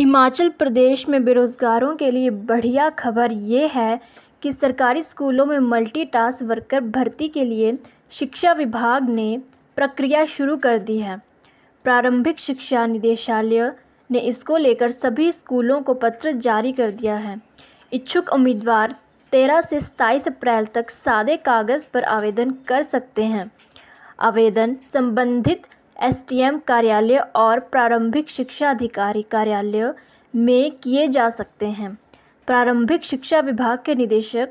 हिमाचल प्रदेश में बेरोज़गारों के लिए बढ़िया खबर ये है कि सरकारी स्कूलों में मल्टीटास्क वर्कर भर्ती के लिए शिक्षा विभाग ने प्रक्रिया शुरू कर दी है प्रारंभिक शिक्षा निदेशालय ने इसको लेकर सभी स्कूलों को पत्र जारी कर दिया है इच्छुक उम्मीदवार तेरह से सताईस अप्रैल तक सादे कागज़ पर आवेदन कर सकते हैं आवेदन संबंधित एसडीएम कार्यालय और प्रारंभिक शिक्षा अधिकारी कार्यालय में किए जा सकते हैं प्रारंभिक शिक्षा विभाग के निदेशक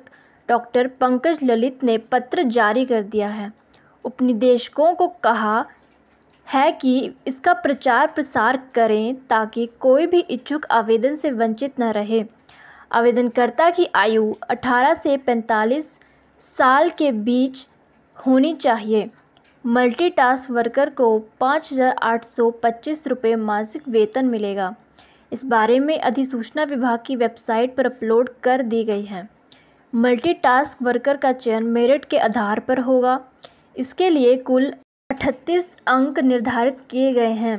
डॉक्टर पंकज ललित ने पत्र जारी कर दिया है उपनिदेशकों को कहा है कि इसका प्रचार प्रसार करें ताकि कोई भी इच्छुक आवेदन से वंचित न रहे आवेदनकर्ता की आयु 18 से 45 साल के बीच होनी चाहिए मल्टीटास्क वर्कर को पाँच हज़ार आठ सौ पच्चीस रुपये मासिक वेतन मिलेगा इस बारे में अधिसूचना विभाग की वेबसाइट पर अपलोड कर दी गई है मल्टीटास्क वर्कर का चयन मेरिट के आधार पर होगा इसके लिए कुल अठतीस अंक निर्धारित किए गए हैं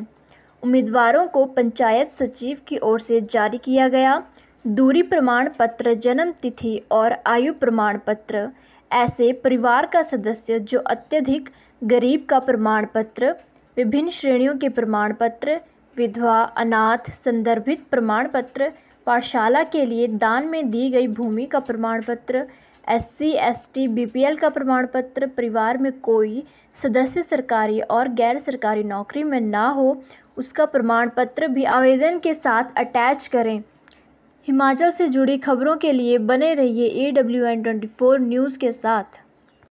उम्मीदवारों को पंचायत सचिव की ओर से जारी किया गया दूरी प्रमाण पत्र जन्म तिथि और आयु प्रमाण पत्र ऐसे परिवार का सदस्य जो अत्यधिक गरीब का प्रमाण पत्र विभिन्न श्रेणियों के प्रमाण पत्र विधवा अनाथ संदर्भित प्रमाण पत्र पाठशाला के लिए दान में दी गई भूमि का प्रमाण पत्र S C S T B P L का प्रमाण पत्र परिवार में कोई सदस्य सरकारी और गैर सरकारी नौकरी में ना हो उसका प्रमाण पत्र भी आवेदन के साथ अटैच करें हिमाचल से जुड़ी खबरों के लिए बने रहिए A W N twenty four news के साथ